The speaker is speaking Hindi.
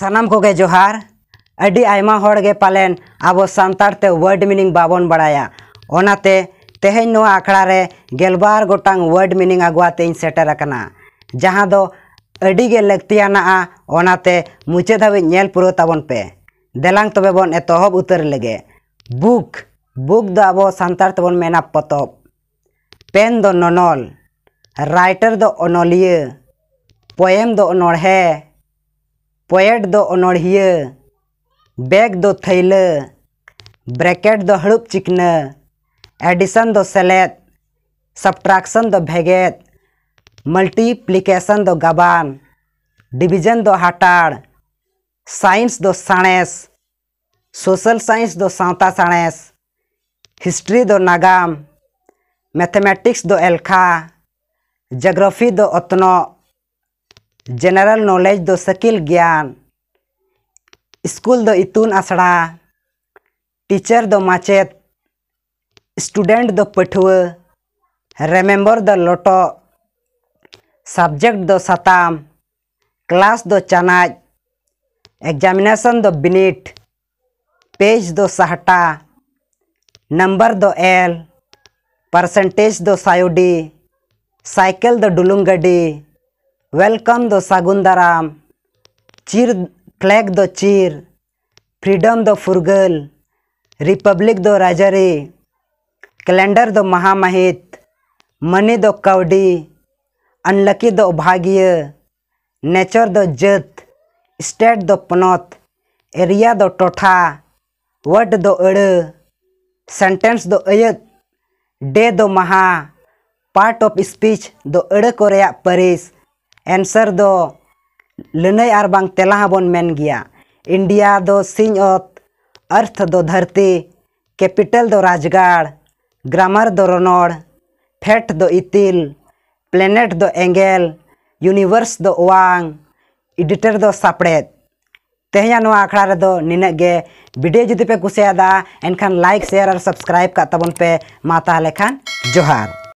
सनम को जोहार अड़ी आयमा होड़ गे पालेन अब सानतार ते वर्ड मीनिंग बाबन बड़ाया ओनाते तेहेन नो आखड़ा रे गेलबार गोटांग वर्ड मीनिंग अगुआते सेटर अकना जहां दो अड़ी गे लगतियाना ओनाते मुचे धावे नेल पुरो तावन पे देलांग तबे बन एतोहब उतर लगे बुक बुक दो अब सानतार तबन मेना पतोब पेन दो ननोल राइटर दो अनोलिया पोएम दो अनोड़े ᱯᱚᱭᱮᱴ दो अनोढ़िया बैग दो थैल ब्रैकेट दो हड़ुप चिकन एडिशन दो सेलेट सब्ट्रैक्शन दो भेगेत मल्टीप्लिकेशन दो गबान डिवीजन दो हाटाड़ साइंस दो साणेस सोशल साइंस दो सांता साणेस हिस्ट्री दो नागाम मैथमेटिक्स दो एल्खा जोग्राफी दो अतनो जनरल नॉलेज दो सकिल ज्ञान स्कूल दो ᱤᱛᱩᱱ आसड़ा टीचर दो माचेत स्टूडेंट दो पठुआ रेमेम्बर दो लोटो सब्जेक्ट दो सताम क्लास दो चनाज एग्जामिनेशन दो बिनिट पेज दो सहटा नंबर दो एल परसेंटेज दो सायोडी साइकिल द डुलुंगडी वेलकम दो सागुंदाराम चीर फ्लैग दो चीर फ्रीडम दो फुरगल रिपब्लिक दो राजरी कैलेंडर दो महामहित मनी दो कौडी अनलकी दो भाग्य नेचर दो जत स्टेट दो पनौत एरिया दो टोठा वर्ड दो अड़ सेंटेंस दो अयत डे दो महा पार्ट ऑफ स्पीच दो अड़ को परिस ᱮᱱᱥᱟᱨ ᱫᱚ ᱞᱟᱹᱱᱟᱹᱭ ᱟᱨ ᱵᱟᱝ ᱛᱮᱞᱟ बन ᱢᱮᱱ गया इंडिया दो सिंह ओत अर्थ दो धरती कैपिटल दो राजगढ़ ग्रामर दो रनोड़ फैट दो इतिल प्लेनेट दो एंगेल यूनिवर्स दो वांग इडिटर दो सापड़ेद तेहया नो आखड़ा रे दो निनगे वीडियो जुदी पे कुसियादा एनखान लाइक शेयर और सब्सक्राइब का तबन पे माता लेखान जोहार